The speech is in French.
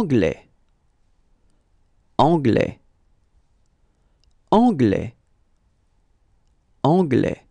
anglais, anglais, anglais, anglais.